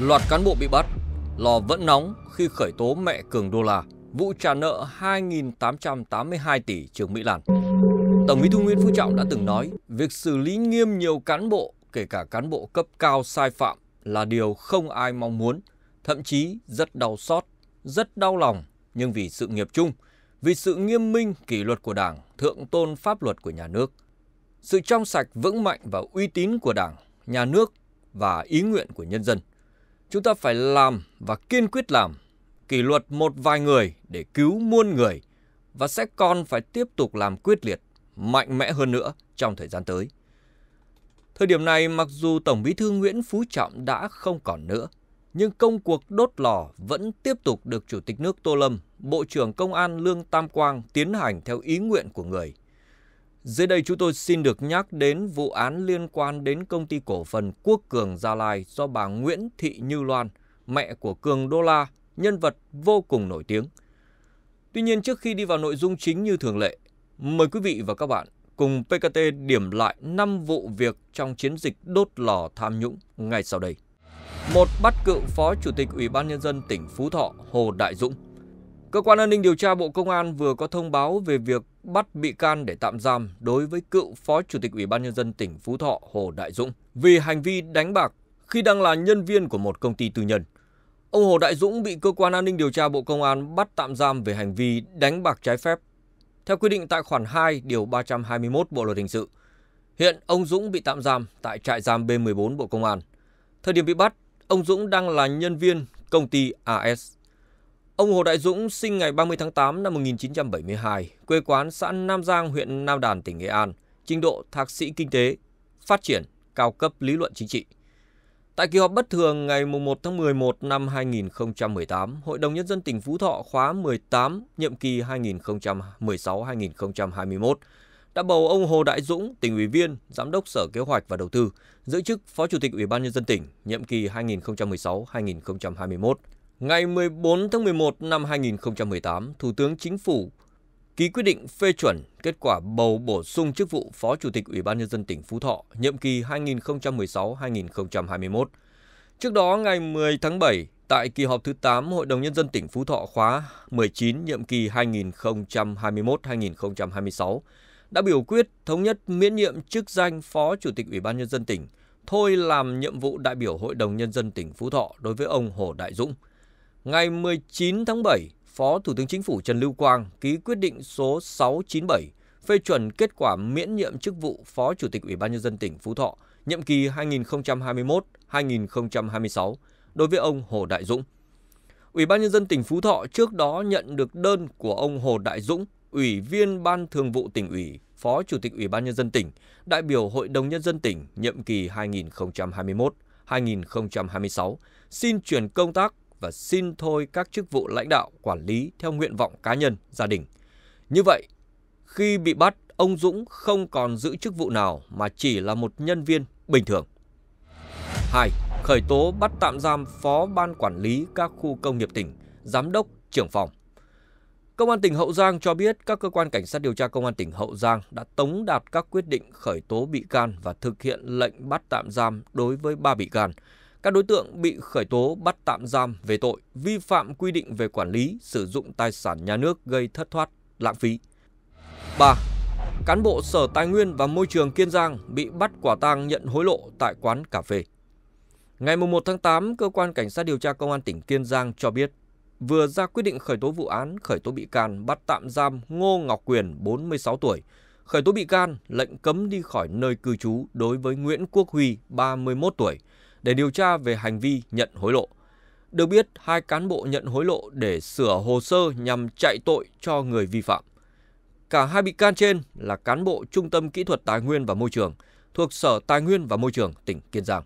Loạt cán bộ bị bắt, lò vẫn nóng khi khởi tố mẹ Cường Đô La, vụ trả nợ 2.882 tỷ trường Mỹ Lan. Tổng bí thư Nguyễn Phú Trọng đã từng nói, việc xử lý nghiêm nhiều cán bộ, kể cả cán bộ cấp cao sai phạm là điều không ai mong muốn, thậm chí rất đau xót, rất đau lòng, nhưng vì sự nghiệp chung, vì sự nghiêm minh kỷ luật của Đảng, thượng tôn pháp luật của nhà nước, sự trong sạch vững mạnh và uy tín của Đảng, nhà nước và ý nguyện của nhân dân Chúng ta phải làm và kiên quyết làm, kỷ luật một vài người để cứu muôn người và sẽ còn phải tiếp tục làm quyết liệt, mạnh mẽ hơn nữa trong thời gian tới. Thời điểm này mặc dù Tổng Bí thư Nguyễn Phú Trọng đã không còn nữa, nhưng công cuộc đốt lò vẫn tiếp tục được Chủ tịch nước Tô Lâm, Bộ trưởng Công an Lương Tam Quang tiến hành theo ý nguyện của người – dưới đây chúng tôi xin được nhắc đến vụ án liên quan đến công ty cổ phần Quốc Cường Gia Lai do bà Nguyễn Thị Như Loan, mẹ của Cường Đô La, nhân vật vô cùng nổi tiếng. Tuy nhiên trước khi đi vào nội dung chính như thường lệ, mời quý vị và các bạn cùng PKT điểm lại 5 vụ việc trong chiến dịch đốt lò tham nhũng ngay sau đây. Một bắt cựu Phó Chủ tịch Ủy ban Nhân dân tỉnh Phú Thọ Hồ Đại Dũng. Cơ quan an ninh điều tra Bộ Công an vừa có thông báo về việc bắt bị can để tạm giam đối với cựu Phó Chủ tịch Ủy ban Nhân dân tỉnh Phú Thọ Hồ Đại Dũng vì hành vi đánh bạc khi đang là nhân viên của một công ty tư nhân. Ông Hồ Đại Dũng bị Cơ quan An ninh Điều tra Bộ Công an bắt tạm giam về hành vi đánh bạc trái phép. Theo quy định tại khoản 2 điều 321 Bộ Luật Hình sự, hiện ông Dũng bị tạm giam tại trại giam B14 Bộ Công an. Thời điểm bị bắt, ông Dũng đang là nhân viên công ty AS. Ông Hồ Đại Dũng sinh ngày 30 tháng 8 năm 1972, quê quán xã Nam Giang, huyện Nam Đàn, tỉnh Nghệ An, trình độ thạc sĩ kinh tế, phát triển, cao cấp lý luận chính trị. Tại kỳ họp bất thường ngày 1 tháng 11 năm 2018, Hội đồng Nhân dân tỉnh Phú Thọ khóa 18, nhiệm kỳ 2016-2021, đã bầu ông Hồ Đại Dũng, tỉnh ủy viên, giám đốc Sở Kế hoạch và Đầu tư, giữ chức Phó Chủ tịch Ủy ban Nhân dân tỉnh, nhiệm kỳ 2016-2021. Ngày 14 tháng 11 năm 2018, Thủ tướng Chính phủ ký quyết định phê chuẩn kết quả bầu bổ sung chức vụ Phó Chủ tịch Ủy ban Nhân dân tỉnh Phú Thọ, nhiệm kỳ 2016-2021. Trước đó, ngày 10 tháng 7, tại kỳ họp thứ 8 Hội đồng Nhân dân tỉnh Phú Thọ khóa 19, nhiệm kỳ 2021-2026, đã biểu quyết thống nhất miễn nhiệm chức danh Phó Chủ tịch Ủy ban Nhân dân tỉnh, thôi làm nhiệm vụ đại biểu Hội đồng Nhân dân tỉnh Phú Thọ đối với ông Hồ Đại Dũng – Ngày 19 tháng 7, Phó Thủ tướng Chính phủ Trần Lưu Quang ký quyết định số 697 phê chuẩn kết quả miễn nhiệm chức vụ Phó Chủ tịch Ủy ban Nhân dân tỉnh Phú Thọ nhiệm kỳ 2021-2026 đối với ông Hồ Đại Dũng. Ủy ban Nhân dân tỉnh Phú Thọ trước đó nhận được đơn của ông Hồ Đại Dũng, Ủy viên Ban Thường vụ tỉnh ủy, Phó Chủ tịch Ủy ban Nhân dân tỉnh, đại biểu Hội đồng Nhân dân tỉnh nhiệm kỳ 2021-2026, xin chuyển công tác và xin thôi các chức vụ lãnh đạo quản lý theo nguyện vọng cá nhân, gia đình. Như vậy, khi bị bắt, ông Dũng không còn giữ chức vụ nào mà chỉ là một nhân viên bình thường. 2. Khởi tố bắt tạm giam Phó Ban Quản lý các khu công nghiệp tỉnh, Giám đốc, trưởng phòng. Công an tỉnh Hậu Giang cho biết các cơ quan cảnh sát điều tra công an tỉnh Hậu Giang đã tống đạt các quyết định khởi tố bị can và thực hiện lệnh bắt tạm giam đối với 3 bị can các đối tượng bị khởi tố bắt tạm giam về tội vi phạm quy định về quản lý sử dụng tài sản nhà nước gây thất thoát, lãng phí. 3. Cán bộ Sở Tài nguyên và Môi trường Kiên Giang bị bắt quả tang nhận hối lộ tại quán cà phê. Ngày 1 tháng 8, cơ quan cảnh sát điều tra công an tỉnh Kiên Giang cho biết vừa ra quyết định khởi tố vụ án, khởi tố bị can, bắt tạm giam Ngô Ngọc Quyền, 46 tuổi, khởi tố bị can, lệnh cấm đi khỏi nơi cư trú đối với Nguyễn Quốc Huy, 31 tuổi, để điều tra về hành vi nhận hối lộ. Được biết, hai cán bộ nhận hối lộ để sửa hồ sơ nhằm chạy tội cho người vi phạm. Cả hai bị can trên là cán bộ Trung tâm Kỹ thuật Tài nguyên và Môi trường thuộc Sở Tài nguyên và Môi trường tỉnh Kiên Giang.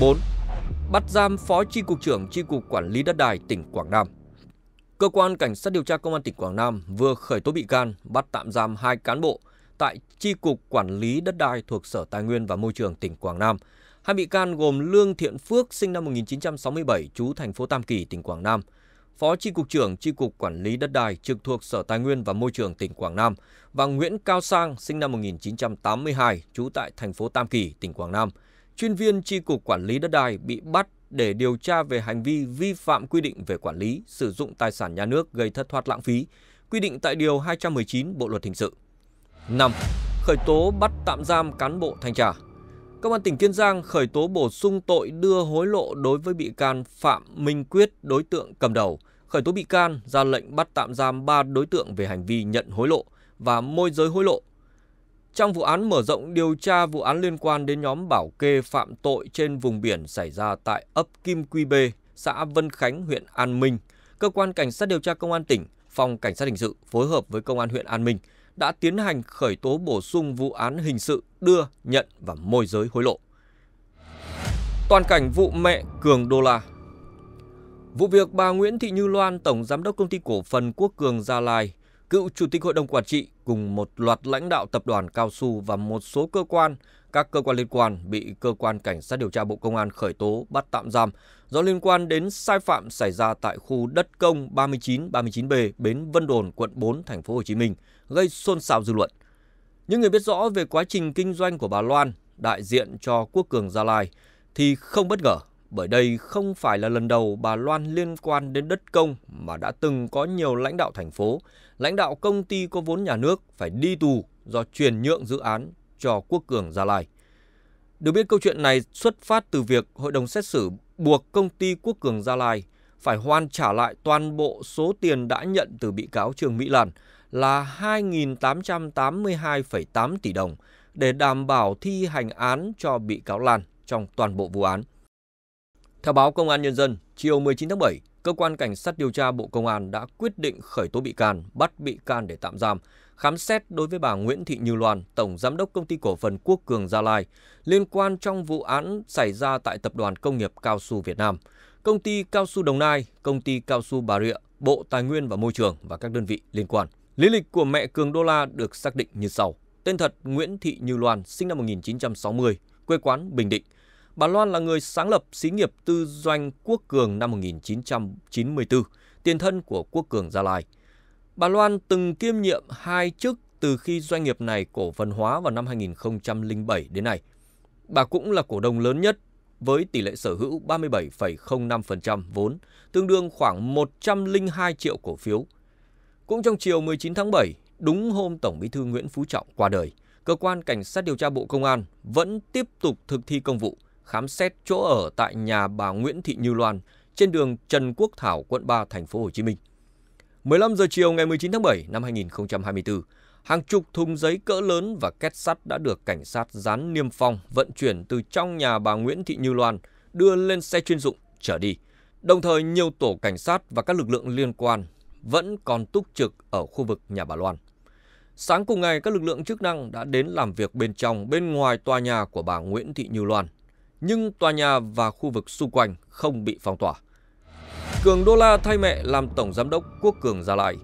4. Bắt giam Phó Tri Cục trưởng Tri Cục Quản lý Đất đai tỉnh Quảng Nam Cơ quan Cảnh sát điều tra Công an tỉnh Quảng Nam vừa khởi tố bị can bắt tạm giam hai cán bộ tại Tri Cục Quản lý Đất đai thuộc Sở Tài nguyên và Môi trường tỉnh Quảng Nam Hai bị can gồm Lương Thiện Phước sinh năm 1967 trú thành phố Tam Kỳ, tỉnh Quảng Nam, Phó Tri Cục trưởng Tri Cục Quản lý Đất đai trực thuộc Sở Tài nguyên và Môi trường tỉnh Quảng Nam và Nguyễn Cao Sang sinh năm 1982 trú tại thành phố Tam Kỳ, tỉnh Quảng Nam. Chuyên viên Tri Cục Quản lý Đất đai bị bắt để điều tra về hành vi vi phạm quy định về quản lý, sử dụng tài sản nhà nước gây thất thoát lãng phí, quy định tại Điều 219 Bộ Luật Hình sự. 5. Khởi tố bắt tạm giam cán bộ thanh tra Công an tỉnh Kiên Giang khởi tố bổ sung tội đưa hối lộ đối với bị can Phạm Minh Quyết, đối tượng cầm đầu. Khởi tố bị can, ra lệnh bắt tạm giam 3 đối tượng về hành vi nhận hối lộ và môi giới hối lộ. Trong vụ án mở rộng điều tra vụ án liên quan đến nhóm bảo kê phạm tội trên vùng biển xảy ra tại ấp Kim Quy Bê, xã Vân Khánh, huyện An Minh, cơ quan cảnh sát điều tra công an tỉnh, phòng cảnh sát hình sự phối hợp với công an huyện An Minh đã tiến hành khởi tố bổ sung vụ án hình sự đưa, nhận và môi giới hối lộ. Toàn cảnh vụ mẹ Cường Đô La Vụ việc bà Nguyễn Thị Như Loan, Tổng Giám đốc Công ty Cổ phần Quốc Cường Gia Lai, cựu Chủ tịch Hội đồng Quản trị cùng một loạt lãnh đạo tập đoàn Cao Su và một số cơ quan, các cơ quan liên quan bị Cơ quan Cảnh sát điều tra Bộ Công an khởi tố bắt tạm giam do liên quan đến sai phạm xảy ra tại khu đất công 3939B, Bến Vân Đồn, quận 4, thành phố Hồ Chí Minh – gây xôn xao dư luận. Những người biết rõ về quá trình kinh doanh của bà Loan, đại diện cho Quốc Cường Gia Lai, thì không bất ngờ bởi đây không phải là lần đầu bà Loan liên quan đến đất công mà đã từng có nhiều lãnh đạo thành phố, lãnh đạo công ty có vốn nhà nước phải đi tù do chuyển nhượng dự án cho Quốc Cường Gia Lai. Được biết câu chuyện này xuất phát từ việc hội đồng xét xử buộc công ty Quốc Cường Gia Lai phải hoàn trả lại toàn bộ số tiền đã nhận từ bị cáo Trương Mỹ Lan là 2.882,8 tỷ đồng để đảm bảo thi hành án cho bị cáo Lan trong toàn bộ vụ án. Theo báo Công an Nhân dân, chiều 19 tháng 7, Cơ quan Cảnh sát điều tra Bộ Công an đã quyết định khởi tố bị can, bắt bị can để tạm giam, khám xét đối với bà Nguyễn Thị Như Loan, Tổng Giám đốc Công ty Cổ phần Quốc Cường Gia Lai, liên quan trong vụ án xảy ra tại Tập đoàn Công nghiệp Cao su Việt Nam, Công ty Cao su Đồng Nai, Công ty Cao su Bà Rịa, Bộ Tài nguyên và Môi trường và các đơn vị liên quan. Lý lịch của mẹ Cường Đô La được xác định như sau. Tên thật Nguyễn Thị Như Loan, sinh năm 1960, quê quán Bình Định. Bà Loan là người sáng lập xí nghiệp tư doanh Quốc Cường năm 1994, tiền thân của Quốc Cường Gia Lai. Bà Loan từng kiêm nhiệm hai chức từ khi doanh nghiệp này cổ phần hóa vào năm 2007 đến nay. Bà cũng là cổ đông lớn nhất với tỷ lệ sở hữu 37,05% vốn, tương đương khoảng 102 triệu cổ phiếu cũng trong chiều 19 tháng 7, đúng hôm Tổng Bí thư Nguyễn Phú Trọng qua đời, cơ quan cảnh sát điều tra Bộ Công an vẫn tiếp tục thực thi công vụ, khám xét chỗ ở tại nhà bà Nguyễn Thị Như Loan trên đường Trần Quốc Thảo, quận 3, thành phố Hồ Chí Minh. 15 giờ chiều ngày 19 tháng 7 năm 2024, hàng chục thùng giấy cỡ lớn và két sắt đã được cảnh sát dán niêm phong vận chuyển từ trong nhà bà Nguyễn Thị Như Loan đưa lên xe chuyên dụng trở đi. Đồng thời, nhiều tổ cảnh sát và các lực lượng liên quan vẫn còn túc trực ở khu vực nhà bà Loan. Sáng cùng ngày, các lực lượng chức năng đã đến làm việc bên trong, bên ngoài tòa nhà của bà Nguyễn Thị Như Loan. Nhưng tòa nhà và khu vực xung quanh không bị phong tỏa. Cường Đô La thay mẹ làm Tổng Giám đốc Quốc Cường Gia Lai.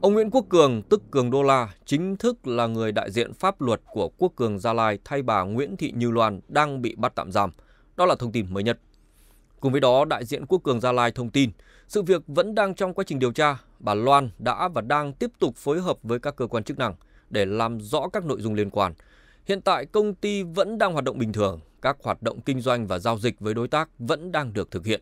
Ông Nguyễn Quốc Cường, tức Cường Đô La, chính thức là người đại diện pháp luật của Quốc Cường Gia Lai thay bà Nguyễn Thị Như Loan đang bị bắt tạm giam. Đó là thông tin mới nhất. Cùng với đó, đại diện Quốc Cường Gia Lai thông tin, sự việc vẫn đang trong quá trình điều tra, bà Loan đã và đang tiếp tục phối hợp với các cơ quan chức năng để làm rõ các nội dung liên quan. Hiện tại công ty vẫn đang hoạt động bình thường, các hoạt động kinh doanh và giao dịch với đối tác vẫn đang được thực hiện.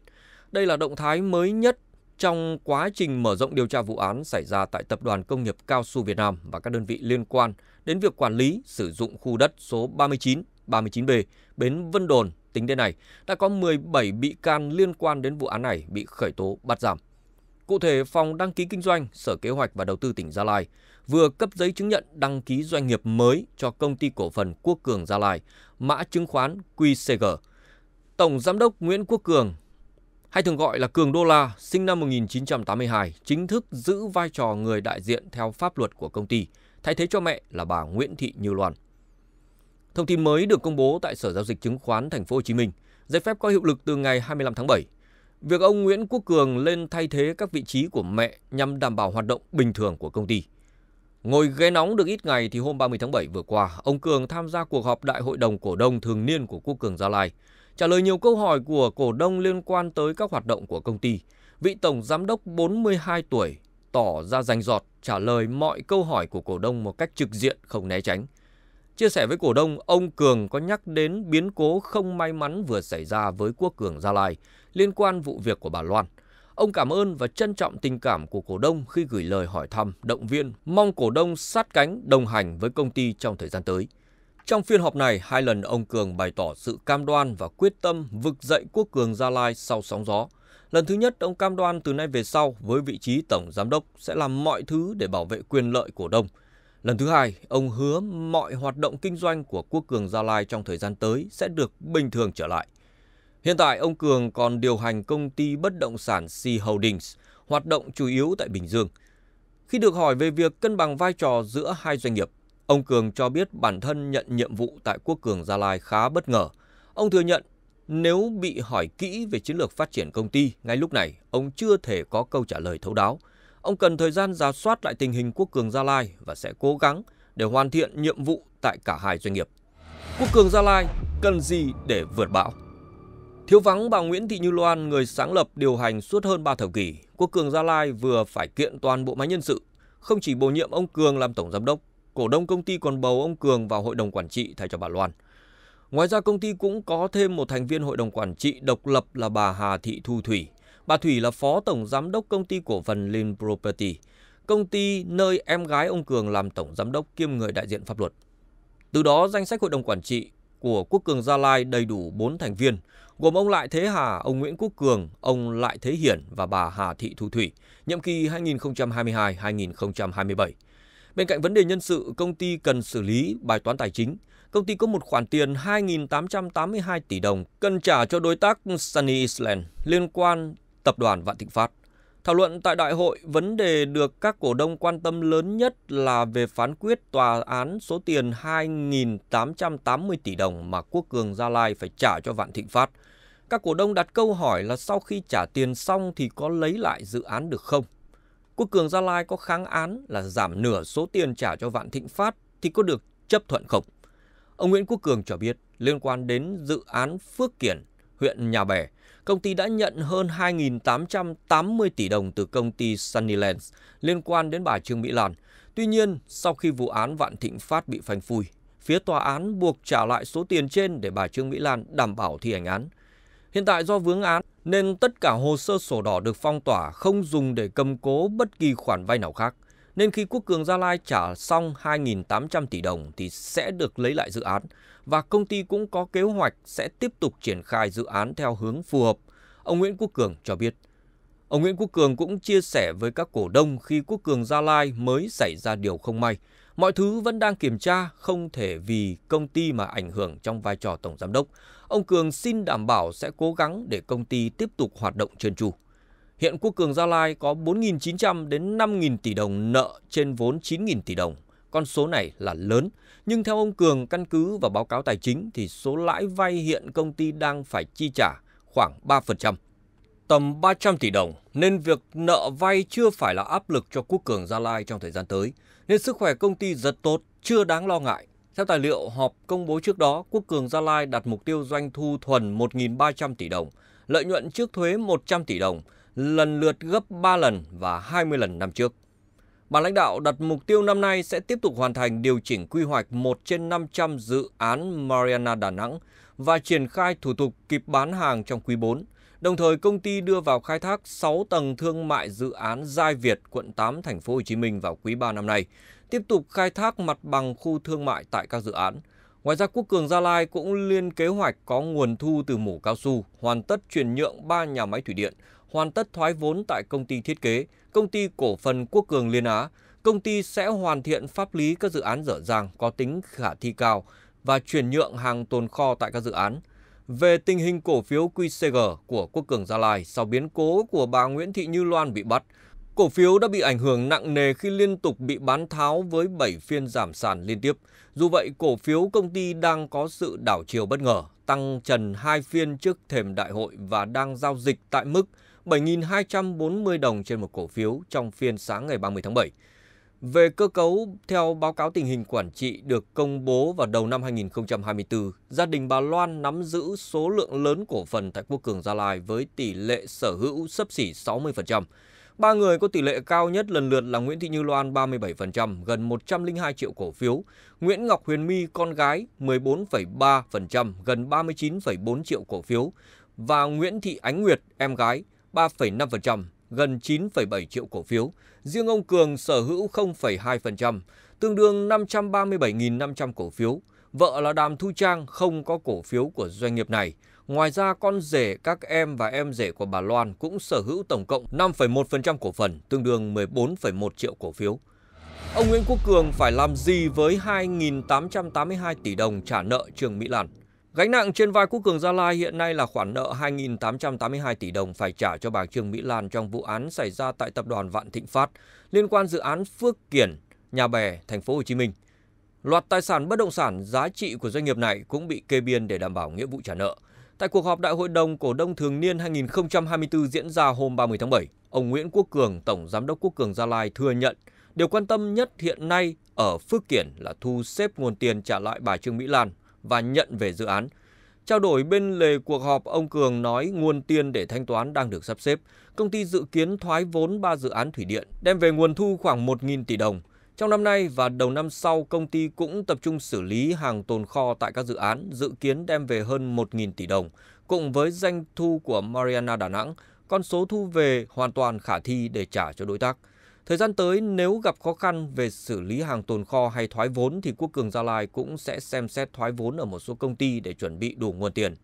Đây là động thái mới nhất trong quá trình mở rộng điều tra vụ án xảy ra tại Tập đoàn Công nghiệp Cao su Việt Nam và các đơn vị liên quan đến việc quản lý sử dụng khu đất số 39, 39B, Bến Vân Đồn, tính đến nay, đã có 17 bị can liên quan đến vụ án này bị khởi tố bắt giảm. Cụ thể, Phòng Đăng ký Kinh doanh, Sở Kế hoạch và Đầu tư tỉnh Gia Lai vừa cấp giấy chứng nhận đăng ký doanh nghiệp mới cho công ty cổ phần Quốc Cường Gia Lai, mã chứng khoán QCG. Tổng Giám đốc Nguyễn Quốc Cường, hay thường gọi là Cường Đô La, sinh năm 1982, chính thức giữ vai trò người đại diện theo pháp luật của công ty, thay thế cho mẹ là bà Nguyễn Thị Như Loan. Thông tin mới được công bố tại Sở Giao dịch Chứng khoán Thành phố Hồ Chí Minh, giấy phép có hiệu lực từ ngày 25 tháng 7. Việc ông Nguyễn Quốc Cường lên thay thế các vị trí của mẹ nhằm đảm bảo hoạt động bình thường của công ty. Ngồi ghế nóng được ít ngày thì hôm 30 tháng 7 vừa qua, ông Cường tham gia cuộc họp đại hội đồng cổ đông thường niên của Quốc Cường Gia Lai, trả lời nhiều câu hỏi của cổ đông liên quan tới các hoạt động của công ty. Vị tổng giám đốc 42 tuổi tỏ ra rành rọt, trả lời mọi câu hỏi của cổ đông một cách trực diện không né tránh – Chia sẻ với cổ đông, ông Cường có nhắc đến biến cố không may mắn vừa xảy ra với Quốc Cường Gia Lai liên quan vụ việc của bà Loan. Ông cảm ơn và trân trọng tình cảm của cổ đông khi gửi lời hỏi thăm, động viên, mong cổ đông sát cánh đồng hành với công ty trong thời gian tới. Trong phiên họp này, hai lần ông Cường bày tỏ sự cam đoan và quyết tâm vực dậy Quốc Cường Gia Lai sau sóng gió. Lần thứ nhất, ông cam đoan từ nay về sau với vị trí tổng giám đốc sẽ làm mọi thứ để bảo vệ quyền lợi cổ đông – Lần thứ hai, ông hứa mọi hoạt động kinh doanh của Quốc Cường Gia Lai trong thời gian tới sẽ được bình thường trở lại. Hiện tại, ông Cường còn điều hành công ty bất động sản C Holdings, hoạt động chủ yếu tại Bình Dương. Khi được hỏi về việc cân bằng vai trò giữa hai doanh nghiệp, ông Cường cho biết bản thân nhận nhiệm vụ tại Quốc Cường Gia Lai khá bất ngờ. Ông thừa nhận nếu bị hỏi kỹ về chiến lược phát triển công ty ngay lúc này, ông chưa thể có câu trả lời thấu đáo – Ông cần thời gian giả soát lại tình hình Quốc Cường Gia Lai và sẽ cố gắng để hoàn thiện nhiệm vụ tại cả hai doanh nghiệp. Quốc Cường Gia Lai cần gì để vượt bão? Thiếu vắng bà Nguyễn Thị Như Loan, người sáng lập điều hành suốt hơn 3 thập kỷ, Quốc Cường Gia Lai vừa phải kiện toàn bộ máy nhân sự, không chỉ bổ nhiệm ông Cường làm tổng giám đốc, cổ đông công ty còn bầu ông Cường vào hội đồng quản trị thay cho bà Loan. Ngoài ra công ty cũng có thêm một thành viên hội đồng quản trị độc lập là bà Hà Thị Thu Thủy, Bà Thủy là phó tổng giám đốc công ty cổ phần Lin Property, công ty nơi em gái ông Cường làm tổng giám đốc kiêm người đại diện pháp luật. Từ đó, danh sách hội đồng quản trị của Quốc Cường Gia Lai đầy đủ 4 thành viên, gồm ông Lại Thế Hà, ông Nguyễn Quốc Cường, ông Lại Thế Hiển và bà Hà Thị Thu Thủy, nhiệm kỳ 2022-2027. Bên cạnh vấn đề nhân sự, công ty cần xử lý bài toán tài chính. Công ty có một khoản tiền 2.882 tỷ đồng cần trả cho đối tác Sunny Island liên quan tập đoàn Vạn Thịnh Phát. Thảo luận tại đại hội, vấn đề được các cổ đông quan tâm lớn nhất là về phán quyết tòa án số tiền 2.880 tỷ đồng mà Quốc Cường Gia Lai phải trả cho Vạn Thịnh Phát. Các cổ đông đặt câu hỏi là sau khi trả tiền xong thì có lấy lại dự án được không? Quốc Cường Gia Lai có kháng án là giảm nửa số tiền trả cho Vạn Thịnh Phát thì có được chấp thuận không? Ông Nguyễn Quốc Cường cho biết liên quan đến dự án Phước Kiển, huyện Nhà Bè, công ty đã nhận hơn 2.880 tỷ đồng từ công ty Sunnylands liên quan đến bà Trương Mỹ Lan. Tuy nhiên, sau khi vụ án Vạn Thịnh Phát bị phanh phui, phía tòa án buộc trả lại số tiền trên để bà Trương Mỹ Lan đảm bảo thi hành án. Hiện tại do vướng án nên tất cả hồ sơ sổ đỏ được phong tỏa không dùng để cầm cố bất kỳ khoản vay nào khác. Nên khi Quốc Cường Gia Lai trả xong 2.800 tỷ đồng thì sẽ được lấy lại dự án và công ty cũng có kế hoạch sẽ tiếp tục triển khai dự án theo hướng phù hợp, ông Nguyễn Quốc Cường cho biết. Ông Nguyễn Quốc Cường cũng chia sẻ với các cổ đông khi Quốc Cường Gia Lai mới xảy ra điều không may. Mọi thứ vẫn đang kiểm tra, không thể vì công ty mà ảnh hưởng trong vai trò tổng giám đốc. Ông Cường xin đảm bảo sẽ cố gắng để công ty tiếp tục hoạt động trơn tru. Hiện Quốc Cường Gia Lai có 4.900 đến 5.000 tỷ đồng nợ trên vốn 9.000 tỷ đồng con số này là lớn, nhưng theo ông Cường, căn cứ vào báo cáo tài chính thì số lãi vay hiện công ty đang phải chi trả khoảng 3%, tầm 300 tỷ đồng, nên việc nợ vay chưa phải là áp lực cho Quốc Cường Gia Lai trong thời gian tới, nên sức khỏe công ty rất tốt, chưa đáng lo ngại. Theo tài liệu họp công bố trước đó, Quốc Cường Gia Lai đặt mục tiêu doanh thu thuần 1.300 tỷ đồng, lợi nhuận trước thuế 100 tỷ đồng, lần lượt gấp 3 lần và 20 lần năm trước. Ban lãnh đạo đặt mục tiêu năm nay sẽ tiếp tục hoàn thành điều chỉnh quy hoạch 1 trên 500 dự án Mariana Đà Nẵng và triển khai thủ tục kịp bán hàng trong quý 4. Đồng thời, công ty đưa vào khai thác 6 tầng thương mại dự án Giai Việt, quận 8, thành phố Hồ Chí Minh vào quý 3 năm nay, tiếp tục khai thác mặt bằng khu thương mại tại các dự án. Ngoài ra, Quốc Cường Gia Lai cũng liên kế hoạch có nguồn thu từ mủ cao su, hoàn tất chuyển nhượng 3 nhà máy thủy điện, hoàn tất thoái vốn tại công ty thiết kế, công ty cổ phần Quốc Cường Liên Á, công ty sẽ hoàn thiện pháp lý các dự án dở dàng có tính khả thi cao và chuyển nhượng hàng tồn kho tại các dự án. Về tình hình cổ phiếu QCG của Quốc Cường Gia Lai sau biến cố của bà Nguyễn Thị Như Loan bị bắt, cổ phiếu đã bị ảnh hưởng nặng nề khi liên tục bị bán tháo với 7 phiên giảm sàn liên tiếp. Dù vậy, cổ phiếu công ty đang có sự đảo chiều bất ngờ, tăng trần 2 phiên trước thềm đại hội và đang giao dịch tại mức 7.240 đồng trên một cổ phiếu trong phiên sáng ngày 30 tháng 7. Về cơ cấu, theo báo cáo tình hình quản trị được công bố vào đầu năm 2024, gia đình bà Loan nắm giữ số lượng lớn cổ phần tại Quốc Cường Gia Lai với tỷ lệ sở hữu sấp xỉ 60%. Ba người có tỷ lệ cao nhất lần lượt là Nguyễn Thị Như Loan 37%, gần 102 triệu cổ phiếu, Nguyễn Ngọc Huyền My con gái 14,3%, gần 39,4 triệu cổ phiếu và Nguyễn Thị Ánh Nguyệt em gái 3,5%, gần 9,7 triệu cổ phiếu. Riêng ông Cường sở hữu 0,2%, tương đương 537.500 cổ phiếu. Vợ là Đàm Thu Trang không có cổ phiếu của doanh nghiệp này. Ngoài ra, con rể các em và em rể của bà Loan cũng sở hữu tổng cộng 5,1% cổ phần, tương đương 14,1 triệu cổ phiếu. Ông Nguyễn Quốc Cường phải làm gì với 2.882 tỷ đồng trả nợ trường Mỹ Lan? Gánh nặng trên vai Quốc Cường Gia Lai hiện nay là khoản nợ 2.882 tỷ đồng phải trả cho bà Trương Mỹ Lan trong vụ án xảy ra tại tập đoàn Vạn Thịnh Phát liên quan dự án Phước Kiển, Nhà Bè, thành phố Hồ Chí Minh. Loạt tài sản bất động sản giá trị của doanh nghiệp này cũng bị kê biên để đảm bảo nghĩa vụ trả nợ. Tại cuộc họp Đại hội đồng cổ đông thường niên 2024 diễn ra hôm 30 tháng 7, ông Nguyễn Quốc Cường, Tổng Giám đốc Quốc Cường Gia Lai thừa nhận điều quan tâm nhất hiện nay ở Phước Kiển là thu xếp nguồn tiền trả lại bà Trương Mỹ Lan – và nhận về dự án. Trao đổi bên lề cuộc họp, ông Cường nói nguồn tiền để thanh toán đang được sắp xếp. Công ty dự kiến thoái vốn 3 dự án thủy điện, đem về nguồn thu khoảng 1.000 tỷ đồng. Trong năm nay và đầu năm sau, công ty cũng tập trung xử lý hàng tồn kho tại các dự án, dự kiến đem về hơn 1.000 tỷ đồng. Cùng với doanh thu của Mariana Đà Nẵng, con số thu về hoàn toàn khả thi để trả cho đối tác. Thời gian tới, nếu gặp khó khăn về xử lý hàng tồn kho hay thoái vốn thì Quốc Cường Gia Lai cũng sẽ xem xét thoái vốn ở một số công ty để chuẩn bị đủ nguồn tiền.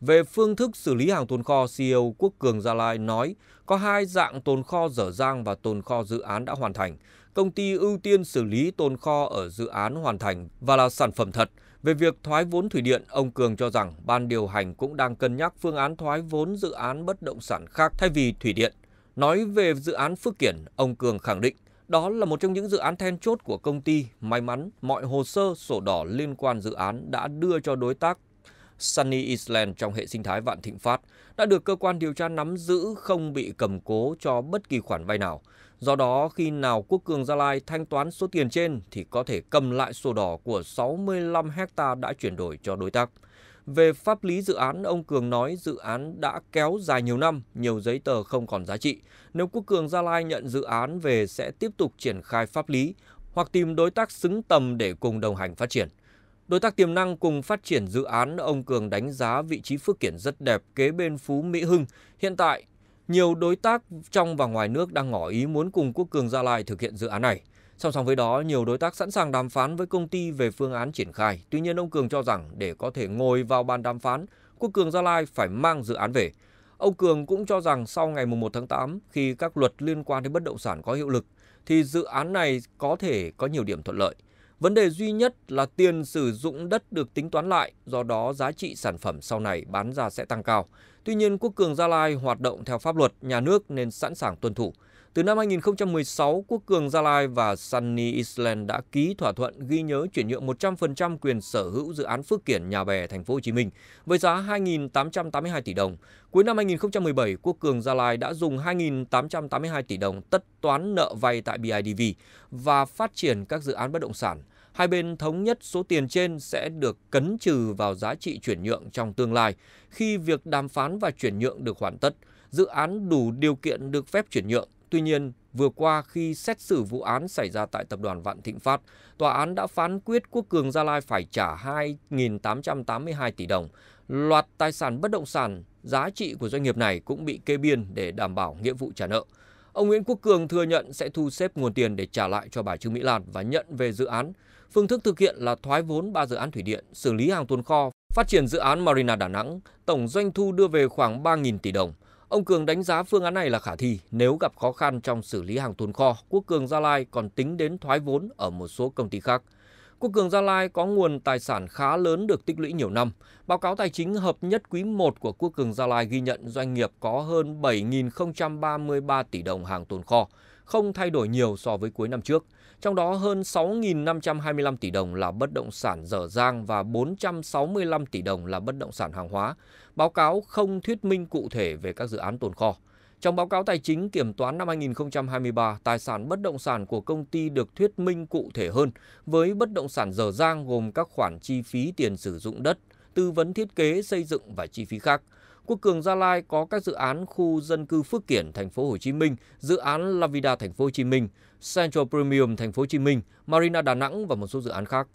Về phương thức xử lý hàng tồn kho, CEO Quốc Cường Gia Lai nói có hai dạng tồn kho dở dang và tồn kho dự án đã hoàn thành. Công ty ưu tiên xử lý tồn kho ở dự án hoàn thành và là sản phẩm thật. Về việc thoái vốn thủy điện, ông Cường cho rằng ban điều hành cũng đang cân nhắc phương án thoái vốn dự án bất động sản khác thay vì thủy điện. Nói về dự án Phước Kiển, ông Cường khẳng định đó là một trong những dự án then chốt của công ty. May mắn, mọi hồ sơ, sổ đỏ liên quan dự án đã đưa cho đối tác Sunny Island trong hệ sinh thái Vạn Thịnh Phát đã được cơ quan điều tra nắm giữ không bị cầm cố cho bất kỳ khoản vay nào. Do đó, khi nào Quốc Cường Gia Lai thanh toán số tiền trên thì có thể cầm lại sổ đỏ của 65 hecta đã chuyển đổi cho đối tác. Về pháp lý dự án, ông Cường nói dự án đã kéo dài nhiều năm, nhiều giấy tờ không còn giá trị. Nếu Quốc Cường Gia Lai nhận dự án về sẽ tiếp tục triển khai pháp lý hoặc tìm đối tác xứng tầm để cùng đồng hành phát triển. Đối tác tiềm năng cùng phát triển dự án, ông Cường đánh giá vị trí Phước Kiển rất đẹp kế bên Phú Mỹ Hưng. Hiện tại, nhiều đối tác trong và ngoài nước đang ngỏ ý muốn cùng Quốc Cường Gia Lai thực hiện dự án này. Song song với đó, nhiều đối tác sẵn sàng đàm phán với công ty về phương án triển khai. Tuy nhiên, ông Cường cho rằng để có thể ngồi vào bàn đàm phán, Quốc Cường Gia Lai phải mang dự án về. Ông Cường cũng cho rằng sau ngày 1 tháng 8, khi các luật liên quan đến bất động sản có hiệu lực, thì dự án này có thể có nhiều điểm thuận lợi. Vấn đề duy nhất là tiền sử dụng đất được tính toán lại, do đó giá trị sản phẩm sau này bán ra sẽ tăng cao. Tuy nhiên, Quốc Cường Gia Lai hoạt động theo pháp luật, nhà nước nên sẵn sàng tuân thủ. Từ năm 2016, Quốc Cường Gia Lai và Sunny Island đã ký thỏa thuận ghi nhớ chuyển nhượng 100% quyền sở hữu dự án Phước Kiển Nhà Bè Thành phố Hồ Chí Minh với giá 2.882 tỷ đồng. Cuối năm 2017, Quốc Cường Gia Lai đã dùng 2.882 tỷ đồng tất toán nợ vay tại BIDV và phát triển các dự án bất động sản. Hai bên thống nhất số tiền trên sẽ được cấn trừ vào giá trị chuyển nhượng trong tương lai khi việc đàm phán và chuyển nhượng được hoàn tất, dự án đủ điều kiện được phép chuyển nhượng Tuy nhiên, vừa qua khi xét xử vụ án xảy ra tại tập đoàn Vạn Thịnh Phát, tòa án đã phán quyết Quốc Cường Gia Lai phải trả 2.882 tỷ đồng. Loạt tài sản bất động sản giá trị của doanh nghiệp này cũng bị kê biên để đảm bảo nghĩa vụ trả nợ. Ông Nguyễn Quốc Cường thừa nhận sẽ thu xếp nguồn tiền để trả lại cho bà Trương Mỹ Lan và nhận về dự án. Phương thức thực hiện là thoái vốn ba dự án thủy điện, xử lý hàng tồn kho, phát triển dự án Marina Đà Nẵng, tổng doanh thu đưa về khoảng 3.000 tỷ đồng. Ông Cường đánh giá phương án này là khả thi nếu gặp khó khăn trong xử lý hàng tồn kho, Quốc Cường Gia Lai còn tính đến thoái vốn ở một số công ty khác. Quốc Cường Gia Lai có nguồn tài sản khá lớn được tích lũy nhiều năm. Báo cáo tài chính hợp nhất quý 1 của Quốc Cường Gia Lai ghi nhận doanh nghiệp có hơn 7.033 tỷ đồng hàng tồn kho, không thay đổi nhiều so với cuối năm trước trong đó hơn 6.525 tỷ đồng là bất động sản dở dang và 465 tỷ đồng là bất động sản hàng hóa. Báo cáo không thuyết minh cụ thể về các dự án tồn kho. Trong báo cáo tài chính kiểm toán năm 2023, tài sản bất động sản của công ty được thuyết minh cụ thể hơn với bất động sản dở dang gồm các khoản chi phí tiền sử dụng đất, tư vấn thiết kế, xây dựng và chi phí khác. Quốc cường Gia Lai có các dự án khu dân cư Phước Kiển thành phố Hồ Chí Minh, dự án La Vida thành phố Hồ Chí Minh, Central Premium thành phố Hồ Chí Minh, Marina Đà Nẵng và một số dự án khác.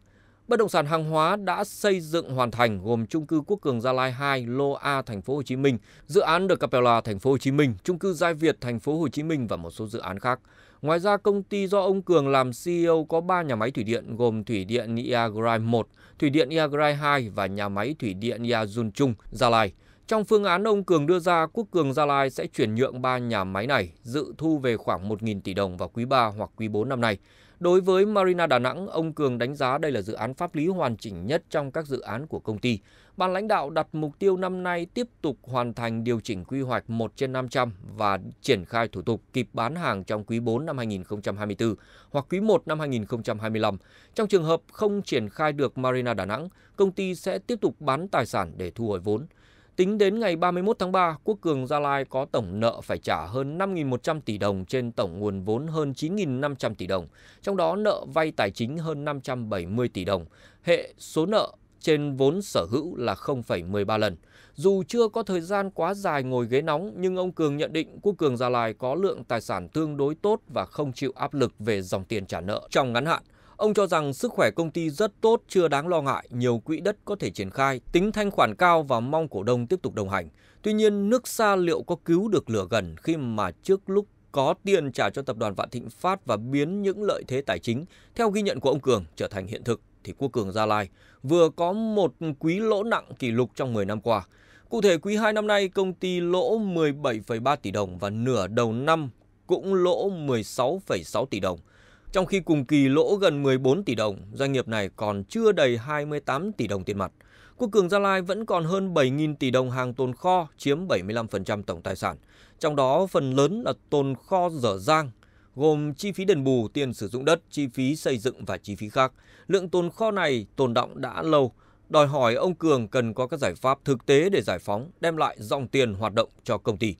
Bất động sản hàng hóa đã xây dựng hoàn thành gồm chung cư Quốc cường Gia Lai 2, lô A thành phố Hồ Chí Minh, dự án The Capella thành phố Hồ Chí Minh, chung cư Giai Việt thành phố Hồ Chí Minh và một số dự án khác. Ngoài ra, công ty do ông Cường làm CEO có 3 nhà máy thủy điện gồm thủy điện Niagara 1, thủy điện Niagara 2 và nhà máy thủy điện Yazun Chung Gia Lai. Trong phương án ông Cường đưa ra, Quốc Cường Gia Lai sẽ chuyển nhượng ba nhà máy này, dự thu về khoảng 1.000 tỷ đồng vào quý 3 hoặc quý 4 năm nay. Đối với Marina Đà Nẵng, ông Cường đánh giá đây là dự án pháp lý hoàn chỉnh nhất trong các dự án của công ty. Ban lãnh đạo đặt mục tiêu năm nay tiếp tục hoàn thành điều chỉnh quy hoạch 1 trên 500 và triển khai thủ tục kịp bán hàng trong quý 4 năm 2024 hoặc quý 1 năm 2025. Trong trường hợp không triển khai được Marina Đà Nẵng, công ty sẽ tiếp tục bán tài sản để thu hồi vốn. Tính đến ngày 31 tháng 3, Quốc Cường Gia Lai có tổng nợ phải trả hơn 5.100 tỷ đồng trên tổng nguồn vốn hơn 9.500 tỷ đồng, trong đó nợ vay tài chính hơn 570 tỷ đồng. Hệ số nợ trên vốn sở hữu là 0,13 lần. Dù chưa có thời gian quá dài ngồi ghế nóng, nhưng ông Cường nhận định Quốc Cường Gia Lai có lượng tài sản tương đối tốt và không chịu áp lực về dòng tiền trả nợ trong ngắn hạn. Ông cho rằng sức khỏe công ty rất tốt, chưa đáng lo ngại, nhiều quỹ đất có thể triển khai, tính thanh khoản cao và mong cổ đông tiếp tục đồng hành. Tuy nhiên, nước xa liệu có cứu được lửa gần khi mà trước lúc có tiền trả cho tập đoàn Vạn Thịnh Phát và biến những lợi thế tài chính, theo ghi nhận của ông Cường, trở thành hiện thực, thì Quốc Cường Gia Lai vừa có một quý lỗ nặng kỷ lục trong 10 năm qua. Cụ thể, quý 2 năm nay, công ty lỗ 17,3 tỷ đồng và nửa đầu năm cũng lỗ 16,6 tỷ đồng. Trong khi cùng kỳ lỗ gần 14 tỷ đồng, doanh nghiệp này còn chưa đầy 28 tỷ đồng tiền mặt. Quốc Cường Gia Lai vẫn còn hơn 7.000 tỷ đồng hàng tồn kho, chiếm 75% tổng tài sản. Trong đó, phần lớn là tồn kho dở dang, gồm chi phí đền bù, tiền sử dụng đất, chi phí xây dựng và chi phí khác. Lượng tồn kho này tồn động đã lâu, đòi hỏi ông Cường cần có các giải pháp thực tế để giải phóng, đem lại dòng tiền hoạt động cho công ty.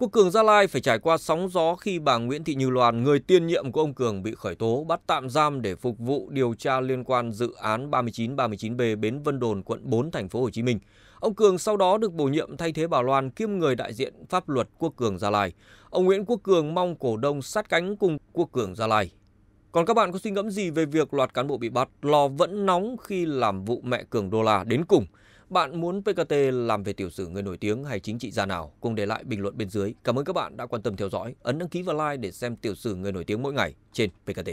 Quốc Cường Gia Lai phải trải qua sóng gió khi bà Nguyễn Thị Như Loan, người tiên nhiệm của ông Cường bị khởi tố, bắt tạm giam để phục vụ điều tra liên quan dự án 3939B bến Vân Đồn, quận 4, thành phố Hồ Chí Minh. Ông Cường sau đó được bổ nhiệm thay thế bà Loan kiêm người đại diện pháp luật Quốc Cường Gia Lai. Ông Nguyễn Quốc Cường mong cổ đông sát cánh cùng Quốc Cường Gia Lai. Còn các bạn có suy ngẫm gì về việc loạt cán bộ bị bắt? Lò vẫn nóng khi làm vụ mẹ Cường đô la đến cùng. Bạn muốn PKT làm về tiểu sử người nổi tiếng hay chính trị gia nào? Cùng để lại bình luận bên dưới. Cảm ơn các bạn đã quan tâm theo dõi. Ấn đăng ký và like để xem tiểu sử người nổi tiếng mỗi ngày trên PKT.